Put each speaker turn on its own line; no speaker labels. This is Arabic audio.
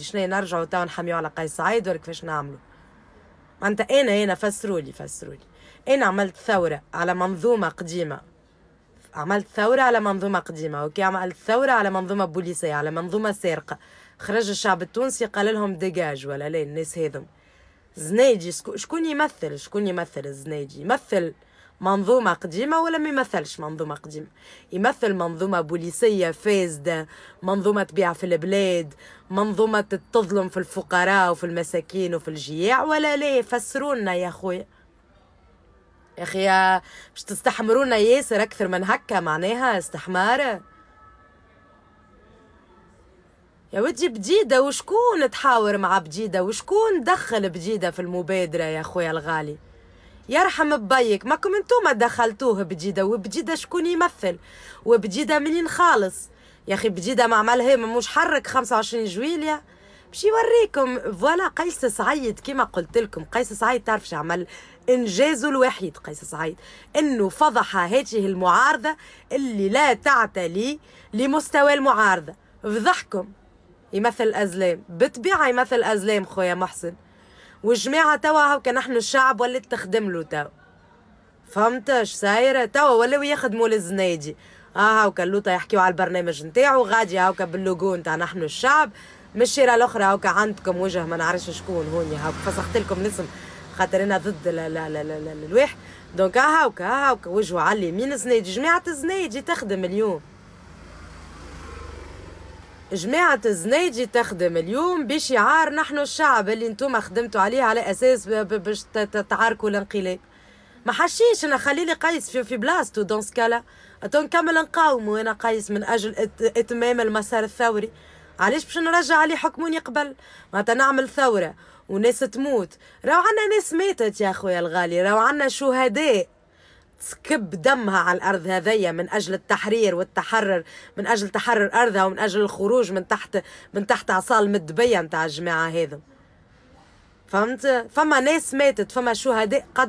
عندي شنو نرجعوا توا نحميو على قيس سعيد ولا كيفاش نعملوا معناتها انا انا فسروا لي فسروا لي انا عملت ثوره على منظومه قديمه عملت ثوره على منظومه قديمه اوكي عملت ثوره على منظومه بوليسيه على منظومه سارقه خرج الشعب التونسي قال لهم ديجاج ولا لا الناس هذم زنايجي شكون يمثل شكون يمثل الزنايجي يمثل منظومة قديمة ولا ما يمثلش منظومة قديمة يمثل منظومة بوليسية فاسدة منظومة تبيع في البلاد منظومة تظلم في الفقراء وفي المساكين وفي الجياع ولا لا فسرونا يا خويا يا اخي مش تستحمرونا ياسر اكثر من هكا معناها استحمار يا ودي بديده وشكون تحاور مع بديده وشكون دخل بديده في المبادره يا خويا الغالي يرحم بيك ماكم انتوما دخلتوه بجيدة وبجيدة شكون يمثل وبجيدة منين خالص يا اخي بجيدة ما عملها ما مش حرك 25 جويليا باش يوريكم فوالا قيس سعيد كما قلت لكم قيس سعيد تعرف شو عمل انجازه الوحيد قيس سعيد انه فضح هذه المعارضه اللي لا تعتلي لمستوى المعارضه فضحكم يمثل ازلام بطبيعه يمثل ازلام خويا محسن والجماعة توا هاكا نحن الشعب ولات تخدم له توا فهمتش سايرة توا ولاو يخدموا للزنايدي اه هاو اللوطة يحكيو على البرنامج نتاعو غادي هاوكا باللوجو نتاع نحن الشعب مش الشارع الاخرى هاوكا عندكم وجه ما نعرفش شكون هوني هاوكا فسخت لكم الاسم خاطر انا ضد لا لا لا لا لا الواحد دونك آه، هاكا آه، هاوكا وجهه على اليمين زنايدي جماعة الزنايدي تخدم اليوم جماعة الزنيجي تخدم اليوم بشعار نحن الشعب اللي انتم خدمتوا عليه على أساس باش تتعاركوا الانقلاب ما حشيش انا خليلي قيس في, في بلاصتو دون سكالا نكمل نقاوم وانا قيس من اجل اتمام المسار الثوري علاش باش نرجع عليه حكموني قبل معناتها نعمل ثوره وناس تموت راهو عندنا ناس ماتت يا خويا الغالي راهو عندنا شهداء تسكب دمها على الأرض هذيا من أجل التحرير والتحرر من أجل تحرر أرضها ومن أجل الخروج من تحت من تحت عصا المدبية متاع الجماعة هذا فهمت فما ناس ماتت فما شهداء قد